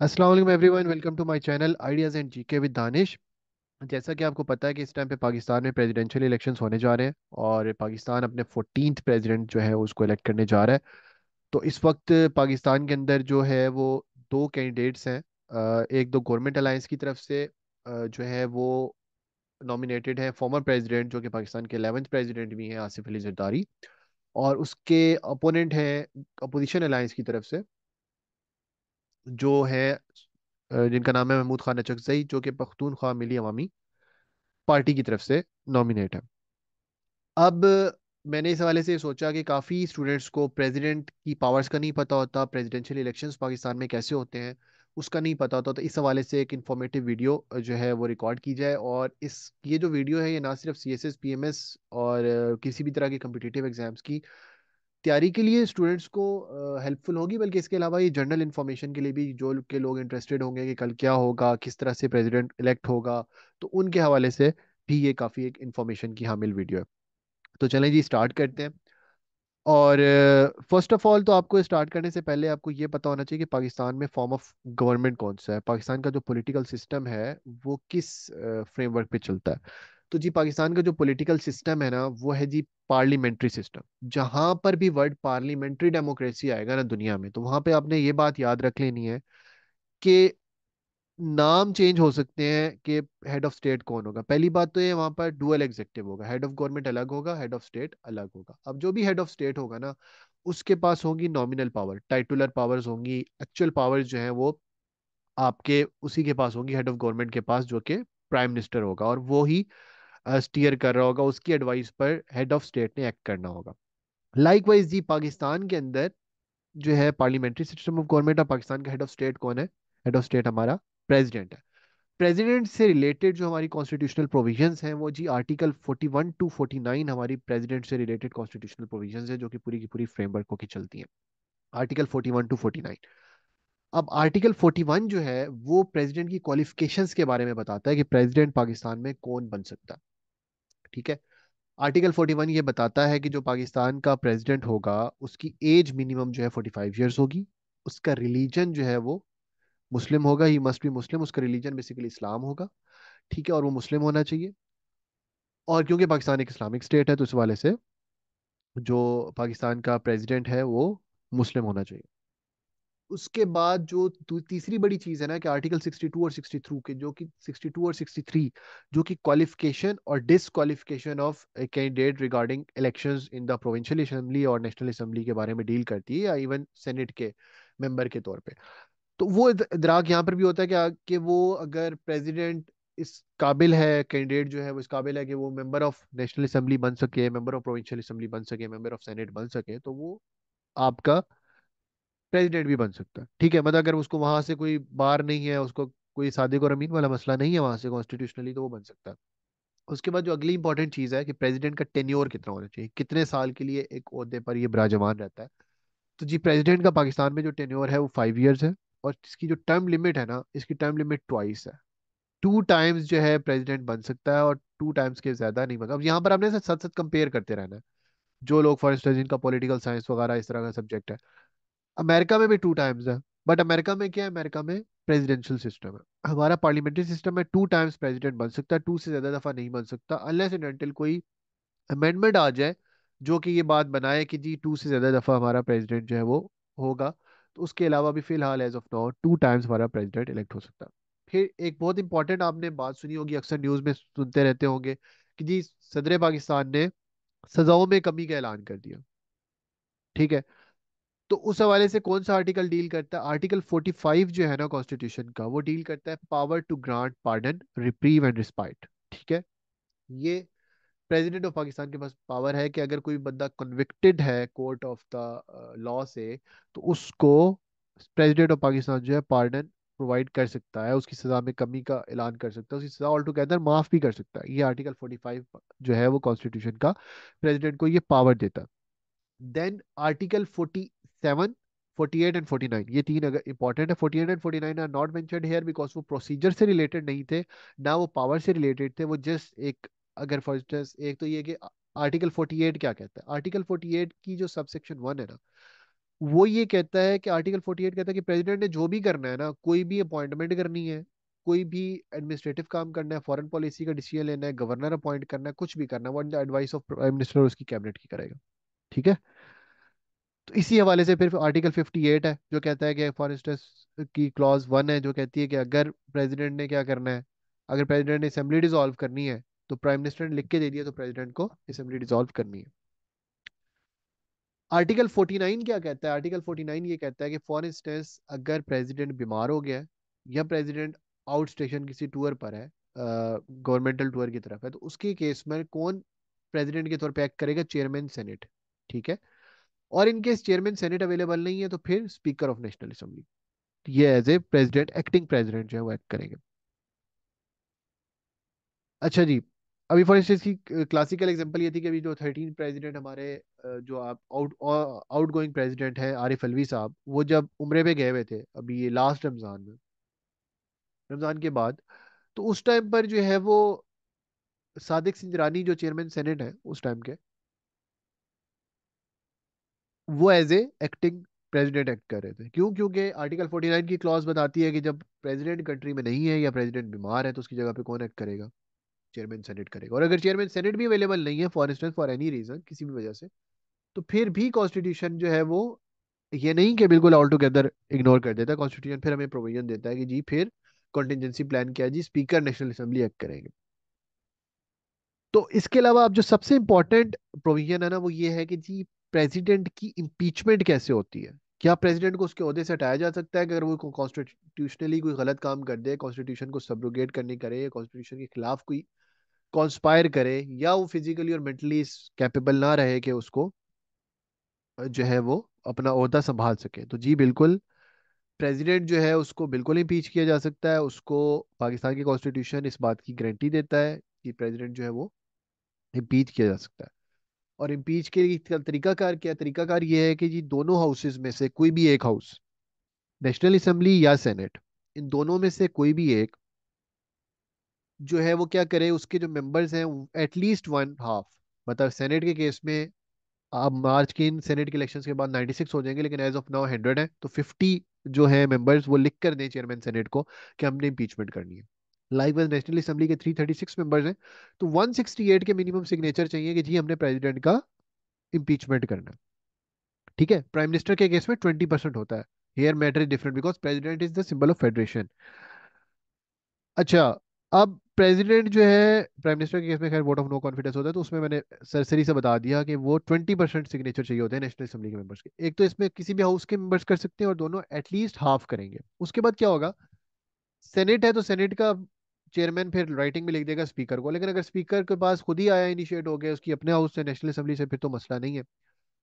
Aslam everyone welcome to my channel ideas and G K with Danish जैसा कि आपको पता है कि इस टाइम पे पाकिस्तान में प्रेजिडेंशियल इलेक्शंस होने जा रहे हैं और पाकिस्तान अपने फोर्टीन प्रेजिडेंट जो है उसको इलेक्ट करने जा रहा है तो इस वक्त पाकिस्तान के अंदर जो है वो दो कैंडिडेट्स हैं एक दो तो गवर्नमेंट अलायंस की तरफ से जो है वो नॉमिनेटेड है फॉर्मर प्रेजिडेंट जो कि पाकिस्तान के एलेवंथ प्रेजिडेंट भी हैं आसिफ अली जरदारी और उसके अपोनेंट हैं अपोजिशन अलायंस की तरफ से जो है जिनका नाम है महमूद खान चकजई जो कि पख्तूनख्वा मिली अवामी पार्टी की तरफ से नॉमिनेट है अब मैंने इस हवाले से सोचा कि काफ़ी स्टूडेंट्स को प्रेसिडेंट की पावर्स का नहीं पता होता प्रेसिडेंशियल इलेक्शंस पाकिस्तान में कैसे होते हैं उसका नहीं पता होता तो इस हवाले से एक इन्फॉर्मेटिव वीडियो जो है वो रिकॉर्ड की जाए और इस ये जो वीडियो है ये ना सिर्फ C S S P M S और किसी भी तरह के कम्पिटिटिव एग्ज़ाम्स की तैयारी के लिए स्टूडेंट्स को हेल्पफुल होगी बल्कि इसके अलावा ये जनरल इन्फॉर्मेशन के लिए भी जो के लोग इंटरेस्टेड होंगे कि कल क्या होगा किस तरह से प्रेसिडेंट इलेक्ट होगा तो उनके हवाले से भी ये काफ़ी एक इन्फॉर्मेशन की हामिल वीडियो है तो चलें जी स्टार्ट करते हैं और फर्स्ट ऑफ ऑल तो आपको स्टार्ट करने से पहले आपको ये पता होना चाहिए कि पाकिस्तान में फॉर्म ऑफ गवर्नमेंट कौन सा है पाकिस्तान का जो पॉलिटिकल सिस्टम है वो किस फ्रेमवर्क पर पे चलता है तो जी पाकिस्तान का जो पॉलिटिकल सिस्टम है ना वो है जी पार्लियामेंट्री सिस्टम जहां पर भी वर्ड पार्लियामेंट्री डेमोक्रेसी आएगा ना दुनिया में तो वहां पे आपने ये बात याद रख लेनी है कि नाम चेंज हो सकते हैं कि हेड ऑफ स्टेट कौन होगा पहली बात तो ये वहाँ पर डुअल एग्जेक्टिव होगा हेड ऑफ गवर्नमेंट अलग होगा हेड ऑफ स्टेट अलग होगा अब जो भी हेड ऑफ स्टेट होगा ना उसके पास होंगी नॉमिनल पावर टाइटुलर पावर्स होंगी एक्चुअल पावर्स जो हैं वो आपके उसी के पास होंगी हेड ऑफ गवर्नमेंट के पास जो कि प्राइम मिनिस्टर होगा और वो ही स्टीयर कर रहा होगा उसकी एडवाइस पर हेड ऑफ स्टेट ने एक्ट करना होगा लाइक वाइज जी पाकिस्तान के अंदर जो है parliamentary system of government of Pakistan का हेड ऑफ स्टेट कौन है हेड ऑफ स्टेट हमारा प्रेसिडेंट है प्रेसिडेंट से रिलेटेड जो हमारी कॉन्स्टिट्यूशनल प्रोविजंस हैं वो जी आर्टिकल 41 टू 49 हमारी प्रेसिडेंट से रिलेटेड कॉन्स्टिट्यूशनल प्रोविजंस है जो कि पूरी की पूरी फ्रेमवर्क की चलती हैं आर्टिकल 41 टू 49 अब आर्टिकल 41 जो है वो प्रेसिडेंट की क्वालिफिकेशंस के बारे में बताता है कि प्रेसिडेंट पाकिस्तान में कौन बन सकता है ठीक है आर्टिकल 41 ये बताता है कि जो पाकिस्तान का प्रेसिडेंट होगा उसकी एज मिनिमम जो है 45 इयर्स होगी उसका रिलीजन जो है वो मुस्लिम होगा ही मस्ट बी मुस्लिम उसका रिलीजन बेसिकली इस्लाम होगा ठीक है और वो मुस्लिम होना चाहिए और क्योंकि पाकिस्तान एक इस्लामिक स्टेट है तो इस वाले से जो पाकिस्तान का प्रेजिडेंट है वो मुस्लिम होना चाहिए उसके बाद जो तीसरी बड़ी चीज है ना कि आर्टिकल 62 और 63 के जो कि 62 और 63 जो कि क्वालिफिकेशन और disqualification of a candidate regarding elections in the provincial assembly और नेशनल असेंबली के बारे में डील करती है या इवन सेनेट के मेंबर के तौर पे तो वो इदराक यहाँ पर भी होता है कि, कि वो अगर प्रेजिडेंट इस काबिल है कैंडिडेट जो है वो इस काबिल है कि वो मेंबर ऑफ नेशनल असेंबली बन सके मेंबर ऑफ प्रोविंशियल असेंबली बन सके मेंबर ऑफ सेनेट बन सके तो वो आपका प्रेसिडेंट भी बन सकता है ठीक है मतलब अगर उसको वहां से कोई बार नहीं है उसको कोई सादिक और अमीन वाला मसला नहीं है वहां से कॉन्स्टिट्यूशनली तो वो बन सकता है उसके बाद जो अगली इंपॉर्टेंट चीज़ है कि प्रेसिडेंट का टेन्योर कितना होना चाहिए कितने साल के लिए एक अहदे पर ये बराजमान रहता है तो जी प्रेसिडेंट का पाकिस्तान में जो टेन्योर है वो फाइव ईयर्स है और इसकी जो टर्म लिमिट है ना इसकी टर्म लिमिट ट्वाइस है टू टाइम्स जो है प्रेसिडेंट बन सकता है और टू टाइम्स के ज़्यादा नहीं बनता अब यहाँ पर आपने साथ साथ कंपेयर करते रहना है जो लोग फॉर इंस्टेंस इनका पॉलिटिकल साइंस वगैरह इस तरह का सब्जेक्ट है अमेरिका में भी टू टाइम्स है बट अमेरिका में क्या है अमेरिका में प्रेसिडेंशियल सिस्टम है हमारा पार्लियामेंट्री सिस्टम है टू टाइम्स प्रेसिडेंट बन सकता है टू से ज़्यादा दफ़ा नहीं बन सकता अनलेस एंड अनटिल कोई अमेंडमेंट आ जाए जो कि ये बात बनाए कि जी टू से ज़्यादा दफ़ा हमारा प्रेसिडेंट जो है वो होगा तो उसके अलावा भी फिलहाल as of now two times हमारा प्रेजिडेंट इलेक्ट हो सकता है फिर एक बहुत इंपॉर्टेंट आपने बात सुनी होगी अक्सर न्यूज़ में सुनते रहते होंगे कि जी सदर पाकिस्तान ने सजाओं में कमी का ऐलान कर दिया ठीक है तो उस हवाले से कौन सा आर्टिकल डील करता है आर्टिकल 45 जो है ना कॉन्स्टिट्यूशन का वो डील करता है power to grant pardon reprieve and respite ठीक है ये प्रेसिडेंट ऑफ पाकिस्तान के पास पावर है कि अगर कोई बंदा कन्विक्टेड है कोर्ट ऑफ द लॉ से तो उसको प्रेसिडेंट ऑफ पाकिस्तान जो है पार्डन प्रोवाइड कर सकता है उसकी सज़ा में कमी का ऐलान कर सकता है उसकी सज़ा ऑल टूगेदर माफ़ भी कर सकता है ये आर्टिकल 45 जो है वो कॉन्स्टिट्यूशन का प्रेसिडेंट को ये पावर देता है then article seven forty eight and forty nine ये तीन अगर इंपॉर्टेंट है forty eight and forty nine are not mention here because वो प्रोसीजर से रिलेटेड नहीं थे ना वो पावर से रिलेटेड थे वो जस्ट एक अगर फॉर इंस्टेंस एक तो ये कि आर्टिकल फोर्टी एट क्या कहता है आर्टिकल फोर्टी एट की जो सबसेक्शन वन है ना वो ये कहता है कि आर्टिकल फोर्टी एट कहता है कि प्रेजिडेंट ने जो भी करना है ना कोई भी अपॉइंटमेंट करनी है कोई भी एडमिनिस्ट्रेटिव काम करना है फॉरेन पॉलिसी का डिसीजन लेना है गवर्नर अपॉइंट करना है कुछ भी करना है वो एडवाइस ऑफ प्राइम मिनिस्टर उसकी कैबिनेट की करेगा ठीक है तो इसी हवाले से फिर आर्टिकल 58 है जो कहता है कि फॉरेस्टर्स की क्लॉज वन है जो कहती है कि अगर प्रेसिडेंट ने क्या करना है अगर प्रेसिडेंट ने असेंबली डिसॉल्व करनी है तो प्राइम मिनिस्टर ने लिख के दे दिया तो प्रेसिडेंट को असेंबली डिसॉल्व करनी है आर्टिकल 49 क्या कहता है आर्टिकल 49 ये कहता है कि फॉर इंस्टेंस अगर प्रेसिडेंट बीमार हो गया है या प्रेसिडेंट आउट स्टेशन किसी टूर पर है गवर्नमेंटल टूर की तरफ है तो उसके केस में कौन प्रेसिडेंट के तौर पर एक्ट करेगा चेयरमैन सेनेट ठीक है और इनके चेयरमैन सेनेट अवेलेबल नहीं है तो फिर स्पीकर ऑफ नेशनल असेंबली ये as a president acting president जो है वो एक्ट करेंगे अच्छा जी अभी फॉर इंस्टेंस की क्लासिकल एग्जांपल ये थी कि अभी जो थर्टीन प्रेसिडेंट हमारे जो आप आउट आउट गोइंग प्रेजिडेंट है आरिफ अलवी साहब वो जब उम्रे पे गए हुए थे अभी ये लास्ट रमज़ान में रमज़ान के बाद तो उस टाइम पर जो है वो सादिक सिंजरानी जो चेयरमैन सेनेट है उस टाइम के वो as a acting president act कर रहे थे क्यों क्योंकि आर्टिकल 49 की क्लॉज बताती है कि जब प्रेसिडेंट कंट्री में नहीं है या प्रेसिडेंट बीमार है तो उसकी जगह पे कौन एक्ट करेगा चेयरमैन सेनेट करेगा और अगर चेयरमैन सेनेट भी अवेलेबल नहीं है for instance for any reason किसी भी वजह से तो फिर भी कॉन्स्टिट्यूशन जो है वो ये नहीं कि बिल्कुल ऑल टुगेदर इग्नोर कर देता है कॉन्स्टिट्यूशन फिर हमें प्रोविजन देता है कि जी फिर कॉन्टीजेंसी प्लान किया जी स्पीकर नेशनल असेंबली एक्ट करेंगे तो इसके अलावा आप जो सबसे इम्पोर्टेंट प्रोविजन है ना वो ये है कि जी प्रेसिडेंट की इम्पीचमेंट कैसे होती है क्या प्रेसिडेंट को उसके अहदे से हटाया जा सकता है अगर वो कॉन्स्टिट्यूशनली कोई गलत काम कर दे कॉन्स्टिट्यूशन को सब्रोगेट करने करे या कॉन्स्टिट्यूशन के खिलाफ कोई कॉन्स्पायर करे या वो फिजिकली और मेंटली कैपेबल ना रहे कि उसको जो है वो अपना अहदा संभाल सके तो जी बिल्कुल प्रेसिडेंट जो है उसको बिल्कुल इम्पीच किया जा सकता है उसको पाकिस्तान की कॉन्स्टिट्यूशन इस बात की गारंटी देता है कि प्रेसिडेंट जो है वो इम्पीच किया जा सकता है और इम्पीच के तरीकाकार क्या तरीकाकार ये है कि जी दोनों हाउसेज में से कोई भी एक हाउस नेशनल असम्बली या सेनेट इन दोनों में से कोई भी एक जो है वो क्या करे उसके जो मेंबर्स हैं एटलीस्ट वन हाफ मतलब सेनेट के केस में आप मार्च के इन सेनेट के इलेक्शंस के बाद 96 हो जाएंगे लेकिन एज ऑफ नाउ 100 है तो 50 जो है मेंबर्स वो लिख कर दें चेयरमैन सेनेट को कि हमने इम्पीचमेंट करनी है लाइक वाइज नेशनल असेंबली के 336 मेंबर्स हैं तो 168 के मिनिमम सिग्नेचर चाहिए कि जी हमने प्रेसिडेंट का इम्पीचमेंट करना ठीक है प्राइम मिनिस्टर के केस में 20 परसेंट होता है here matter is different because president is the symbol of federation अच्छा अब प्रेसिडेंट जो है प्राइम मिनिस्टर के केस में खैर वोट ऑफ नो कॉन्फिडेंस होता है तो उसमें मैंने सरसरी से बता दिया कि वो ट्वेंटी परसेंट सिग्नेचर चाहिए होते हैं नेशनल असेंबली के मेंबर्स के एक तो इसमें किसी भी हाउस के मेंबर्स कर सकते हैं और दोनों एटलीस्ट हाफ करेंगे उसके बाद क्या होगा सेनेट है तो सेनेट का चेयरमैन फिर राइटिंग में लिख देगा स्पीकर को लेकिन अगर स्पीकर के पास खुद ही आया इनिशिएट हो गया उसकी अपने हाउस से नेशनल असेंबली से फिर तो मसला नहीं है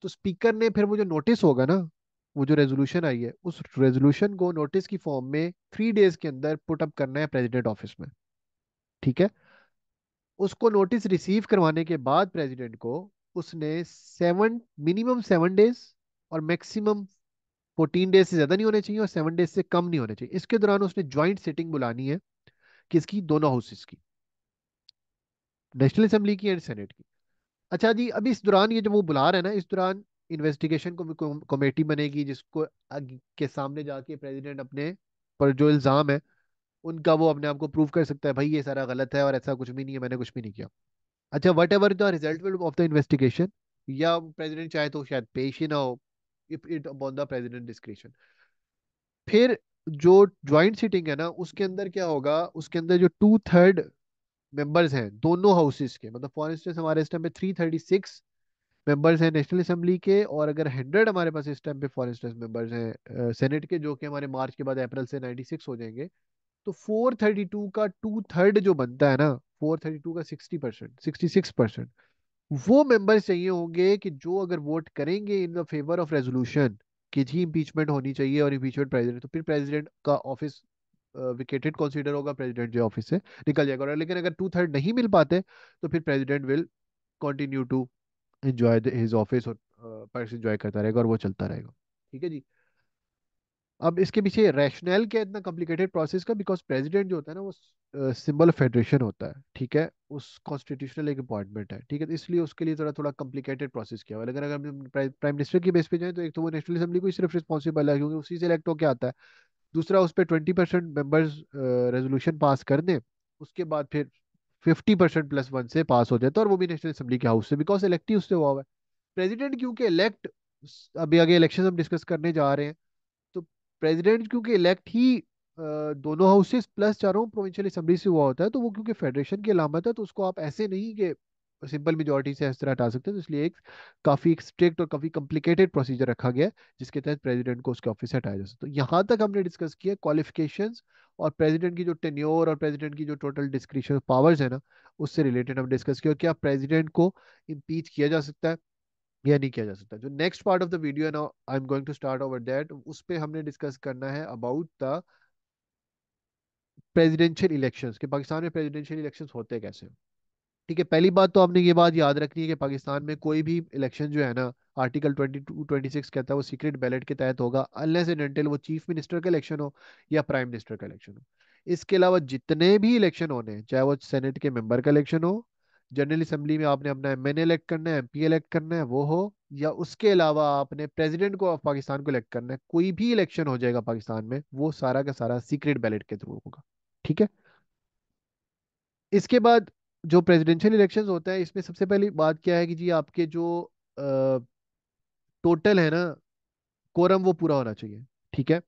तो स्पीकर ने फिर वो जो नोटिस होगा ना वो जो रेजोल्यूशन आई है उस रेजोल्यूशन को नोटिस की फॉर्म में थ्री डेज के अंदर पुटअप करना है प्रेजिडेंट ऑफिस में ठीक है उसको नोटिस रिसीव करवाने के बाद प्रेजिडेंट को उसने सेवन मिनिमम सेवन डेज और मैक्सिमम फोर्टीन डेज से ज़्यादा नहीं होने चाहिए और सेवन डेज से कम नहीं होने चाहिए इसके दौरान उसने ज्वाइंट सिटिंग बुलानी है किसकी दोनों हाउसेस की नेशनल असेंबली की एंड सेनेट की अच्छा जी अभी इस दौरान ये जो वो बुला रहे हैं ना इस दौरान इन्वेस्टिगेशन को कमेटी बनेगी जिसको के सामने जाके प्रेसिडेंट अपने पर जो इल्ज़ाम है उनका वो अपने आप को प्रूव कर सकता है भाई ये सारा गलत है और ऐसा कुछ भी नहीं है मैंने कुछ भी नहीं किया अच्छा whatever the result of the investigation या प्रेसिडेंट चाहे तो शायद पेश ही ना हो it upon the president description फिर जो ज्वाइंट सीटिंग है ना उसके अंदर क्या होगा उसके अंदर जो टू थर्ड मेंबर्स हैं दोनों हाउसेस के मतलब फॉर इंस्टेंस हमारे इस टाइम पे थ्री थर्टी सिक्स मेंबर्स हैं नेशनल असेंबली के और अगर हंड्रेड हमारे पास इस टाइम पे फॉर इंस्टेंस मेंबर्स हैं सेनेट के जो कि हमारे मार्च के बाद अप्रैल से नाइन्टी सिक्स हो जाएंगे तो फोर थर्टी टू का टू थर्ड जो बनता है ना फोर थर्टी टू का sixty percent sixty six percent वो मेंबर्स चाहिए होंगे कि जो अगर वोट करेंगे in the favour of resolution कि जी इम्पीचमेंट होनी चाहिए और इम्पीचमेंट प्रेसिडेंट तो फिर प्रेसिडेंट का ऑफिस विकेटेड कंसीडर होगा प्रेसिडेंट जो ऑफिस से निकल जाएगा और लेकिन अगर टू थर्ड नहीं मिल पाते तो फिर president will continue to enjoy his office और पर्स एंजॉय करता रहेगा और वो चलता रहेगा ठीक है जी अब इसके पीछे रैशनल क्या इतना कॉम्प्लिकेटेड प्रोसेस का बिकॉज प्रेसिडेंट जो होता है ना वो सिंबल ऑफ फेडरेशन होता है ठीक है उस कॉन्स्टिट्यूशनल एक अपॉइंटमेंट है ठीक है तो इसलिए उसके लिए थोड़ा थोड़ा कॉम्प्लिकेटेड प्रोसेस किया हुआ है लेकिन अगर हम प्राइम मिनिस्टर की बेस पे जाएं तो एक तो वो नेशनल असेंबली को सिर्फ रिस्पॉन्सिबल है क्योंकि उसी से इलेक्ट होकर आता है दूसरा उस पर twenty percent members resolution pass कर दें उसके बाद फिर फिफ्टी परसेंट प्लस वन से पास हो जाता तो है और वो भी नेशनल असेंबली के हाउस से बिकॉज इलेक्ट ही उससे हुआ हुआ है प्रेजिडेंट क्योंकि इलेक्ट अभी आगे इलेक्शन हम डिस्कस करने जा रहे हैं प्रेसिडेंट क्योंकि इलेक्ट ही दोनों हाउसेस प्लस चारों प्रोविंशियल असम्बली से हुआ होता है तो वो क्योंकि फेडरेशन की अलामत है तो उसको आप ऐसे नहीं कि सिंपल मेजोरिटी से इस तरह हटा सकते हैं तो इसलिए एक काफ़ी स्ट्रिक्ट और काफ़ी कॉम्प्लिकेटेड प्रोसीजर रखा गया है जिसके तहत प्रेसिडेंट को उसके ऑफिस से हटाया जा सकता है तो यहाँ तक हमने डिस्कस किया क्वालिफिकेशन और प्रेसिडेंट की जो टेन्योर और प्रेसिडेंट की जो टोटल डिस्क्रिप्शन पावर्स है ना उससे रिलेटेड हम डिस्कस किया क्या प्रेजिडेंट को इम्पीच किया जा सकता है यह नहीं किया जा सकता जो next part of the video now I am going to start over that उस पर हमने डिस्कस करना है अबाउट द प्रेजिडेंशियल इलेक्शन के पाकिस्तान में प्रेजिडेंशियल इलेक्शन होते कैसे ठीक है पहली बात तो आपने ये बात याद रखनी है कि पाकिस्तान में कोई भी इलेक्शन जो है ना आर्टिकल 22 26 कहता है वो सीक्रेट बैलेट के तहत होगा अनलेस एंड अनटिल वो चीफ मिनिस्टर का इलेक्शन हो या प्राइम मिनिस्टर का इलेक्शन हो इसके अलावा जितने भी इलेक्शन होने चाहे वो सेनेट के मेंबर का इलेक्शन हो जनरल असम्बली में आपने अपना एम एन इलेक्ट करना है एम पी इलेक्ट करना है वो हो या उसके अलावा आपने प्रेसिडेंट को पाकिस्तान को इलेक्ट करना है कोई भी इलेक्शन हो जाएगा पाकिस्तान में वो सारा का सारा सीक्रेट बैलेट के थ्रू होगा ठीक है इसके बाद जो प्रेसिडेंशियल इलेक्शंस होते हैं इसमें सबसे पहली बात क्या है कि जी आपके जो आ, टोटल है ना कोरम वो पूरा होना चाहिए ठीक है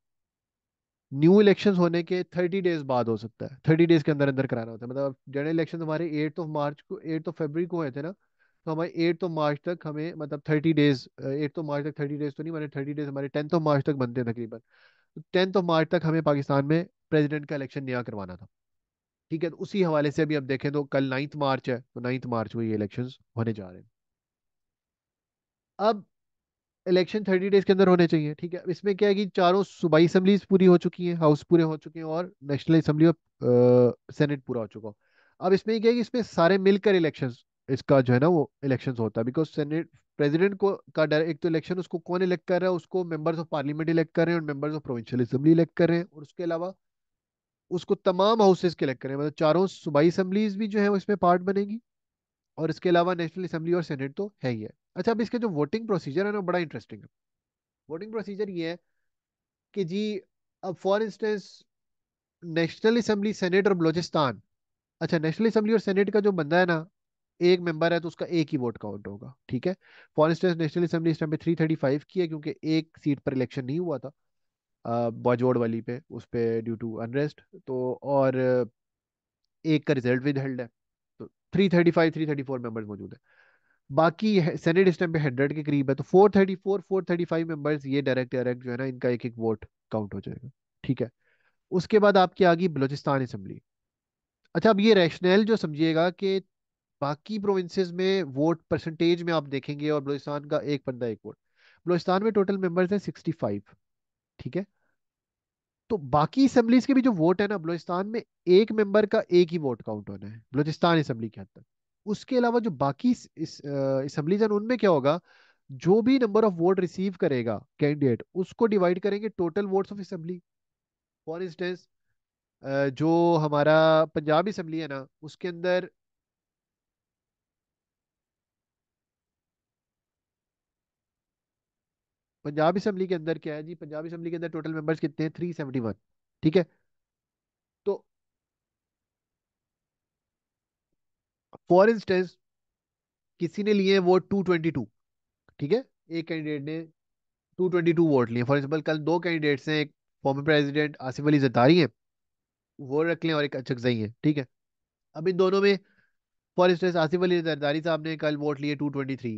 न्यू इलेक्शन होने के थर्टी डेज बाद हो सकता है थर्टी डेज के अंदर अंदर कराना होता है मतलब जनरल इलेक्शन हमारे एट्थ ऑफ मार्च को एट्थ ऑफ फेबर को हुए थे ना तो हमारे एट्थ ऑफ मार्च तक हमें मतलब thirty days eighth of March तक थर्टी डेज तो नहीं मैंने थर्टी डेज हमारे टेंथ ऑफ मार्च तक बनते हैं तकरीबन टेंथ ऑफ मार्च तक हमें पाकिस्तान में प्रेजिडेंट का इलेक्शन नया करवाना था ठीक है तो उसी हवाले से अभी आप देखें तो कल नाइन्थ मार्च है तो नाइन्थ मार्च को ये इलेक्शन होने जा रहे हैं अब इलेक्शन थर्टी डेज के अंदर होने चाहिए ठीक है इसमें क्या है कि चारों सूबाई असम्बलीज पूरी हो चुकी हैं हाउस पूरे हो चुके हैं और नेशनल असम्बली और सेनेट पूरा हो चुका अब इसमें क्या है कि इसमें सारे मिलकर इलेक्शन इसका जो है ना वो इलेक्शन होता है बिकॉज सेनेट प्रेजिडेंट को का एक तो इलेक्शन उसको कौन इलेक्ट कर रहा है उसको मेम्बर्स ऑफ पार्लियामेंट इलेक्ट कर रहे हैं और members of provincial assembly elect कर रहे हैं और उसके अलावा उसको तमाम हाउसेज के इलेक्ट कर रहे हैं मतलब चारों सूबाई असम्बलीज भी जो है वो इसमें पार्ट बनेगी और इसके अलावा नेशनल असम्बली और सेनेट तो है ही है अच्छा अब इसका जो वोटिंग प्रोसीजर है ना बड़ा इंटरेस्टिंग है वोटिंग प्रोसीजर ये है कि जी अब for instance national assembly senate और बलोचिस्तान अच्छा नेशनल असम्बली और सेनेट का जो बंदा है ना एक मेंबर है तो उसका एक ही वोट काउंट होगा ठीक है फॉर इंस्टेंस नेशनल असम्बली इस टाइम पे थ्री थर्टी फाइव की है क्योंकि एक सीट पर इलेक्शन नहीं हुआ था बाजोड़ वाली पे उस पर ड्यू टू अनरेस्ट तो और एक का रिजल्ट विद हेल्ड है तो three thirty five three thirty four member मौजूद है बाकी सेनेट इस टाइम पे हंड्रेड के करीब है तो four thirty four four thirty five members ये डायरेक्ट डायरेक्ट जो है ना इनका एक एक वोट काउंट हो जाएगा ठीक है उसके बाद आपकी आ गई बलोचिस्तान असम्बली अच्छा अब ये रैशनल जो समझिएगा कि बाकी प्रोविंसेस में वोट परसेंटेज में आप देखेंगे और बलोचिस्तान का एक बंदा एक वोट बलोचिस्तान में टोटल मेंबर्स हैं सिक्सटी फाइव ठीक है तो बाकी असम्बलीज के भी जो वोट है ना बलोचिस्तान में एक मेंबर का एक ही वोट काउंट होना है बलोचिस्तान असम्बली के हद तक उसके अलावा जो बाकी जन उनमें क्या होगा जो भी नंबर ऑफ वोट रिसीव करेगा कैंडिडेट उसको डिवाइड करेंगे total votes of assembly for instance जो हमारा पंजाब असम्बली है ना उसके अंदर पंजाब असम्बली के अंदर क्या है जी पंजाब असम्बली के अंदर टोटल मेंबर्स कितने हैं 371 ठीक है फॉर इंस्टेंस किसी ने लिए वोट टू ट्वेंटी टू ठीक है एक कैंडिडेट ने टू ट्वेंटी टू वोट लिए फॉर एग्जाम्पल कल दो कैंडिडेट्स हैं एक फॉर्मर प्रेजिडेंट आसिफ अली जतारी हैं वो रख लें और एक सही है ठीक है अब इन दोनों में फॉर इंस्टेंस आसिफ अली जरदारी साहब ने कल वोट लिए two twenty three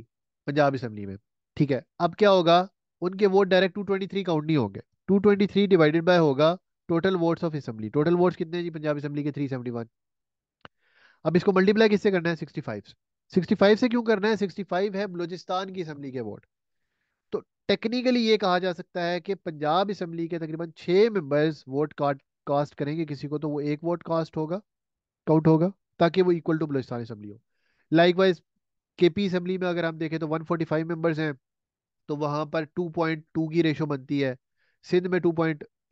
Punjab assembly में ठीक है अब क्या होगा उनके vote direct two twenty three count नहीं होंगे two twenty three divided by होगा total votes of assembly total votes कितने जी पंजाब असम्बली के थ्री सेवेंटी वन अब इसको मल्टीप्लाई किससे करना है 65 फाइव सिक्सटी से क्यों करना है 65 है बलोचिस्तान की असम्बली के वोट तो टेक्निकली ये कहा जा सकता है कि पंजाब असम्बली के तकरीबन छः मेम्बर्स वोट काट कास्ट करेंगे किसी को तो वो एक वोट कास्ट होगा काउंट होगा ताकि वो इक्वल टू बलोचिस्तान असम्बली हो लाइक वाइज के पी में अगर हम देखें तो वन फोर्टी हैं तो वहाँ पर टू की रेशो बनती है सिंध में टू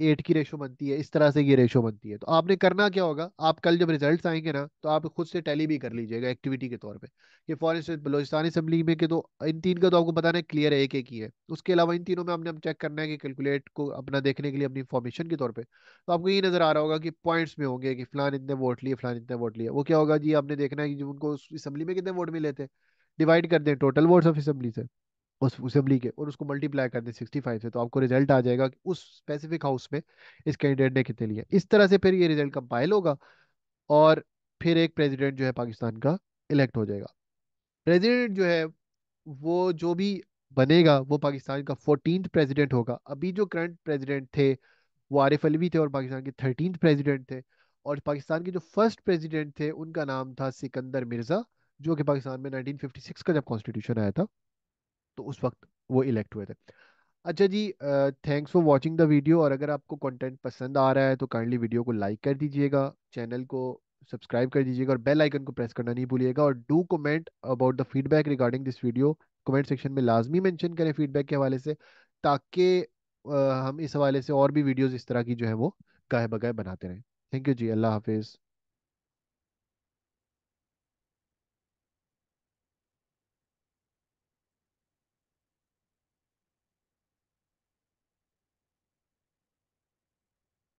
एट की रेशो बनती है इस तरह से ये रेशो बनती है तो आपने करना क्या होगा आप कल जब रिजल्ट आएंगे ना तो आप खुद से टैली भी कर लीजिएगा एक्टिविटी के तौर पे ये फॉर इंस्टेंस बलोचिस्तानी असम्बली में के तो इन तीन का तो आपको बताना है क्लियर है एक एक ही है उसके अलावा इन तीनों में हमने हम चेक करना है कि कैलकुलेट को अपना देखने के लिए अपनी इन्फॉर्मेशन के तौर पर तो आपको ये नजर आ रहा होगा कि पॉइंट्स में होंगे कि फिलहाल इतने वोट लिए फिलहाल इतने वोट लिए वो क्या होगा जी आपने देखना है कि उनको असम्बली में कितने वोट मिले थे डिवाइड कर दें टोटल वोट्स ऑफ असम्बली से उस असेंबली के और उसको मल्टीप्लाई कर दें सिक्सटी फाइव से तो आपको रिजल्ट आ जाएगा कि उस स्पेसिफिक हाउस में इस कैंडिडेट ने कितने लिए इस तरह से फिर ये रिजल्ट कंपाइल होगा और फिर एक प्रेसिडेंट जो है पाकिस्तान का इलेक्ट हो जाएगा प्रेसिडेंट जो है वो जो भी बनेगा वो पाकिस्तान का फोर्टीन प्रेसिडेंट होगा अभी जो करंट प्रेसिडेंट थे वो आरिफ अलवी थे और पाकिस्तान के थर्टीन प्रेसिडेंट थे और पाकिस्तान के जो फर्स्ट प्रेसिडेंट थे उनका नाम था सिकंदर मिर्ज़ा जो कि पाकिस्तान में 1956 का जब कॉन्स्टिट्यूशन आया था तो उस वक्त वो इलेक्ट हुए थे अच्छा जी thanks for watching the video और अगर आपको कंटेंट पसंद आ रहा है तो काइंडली वीडियो को लाइक कर दीजिएगा चैनल को सब्सक्राइब कर दीजिएगा और बेल आइकन को प्रेस करना नहीं भूलिएगा और do comment about the feedback regarding this video comment section में लाजमी मेंशन करें फीडबैक के हवाले से ताकि हम इस हवाले से और भी वीडियोज इस तरह की जो है वो गाहे बगाहे बनाते रहें थैंक यू जी अल्लाह हाफिज़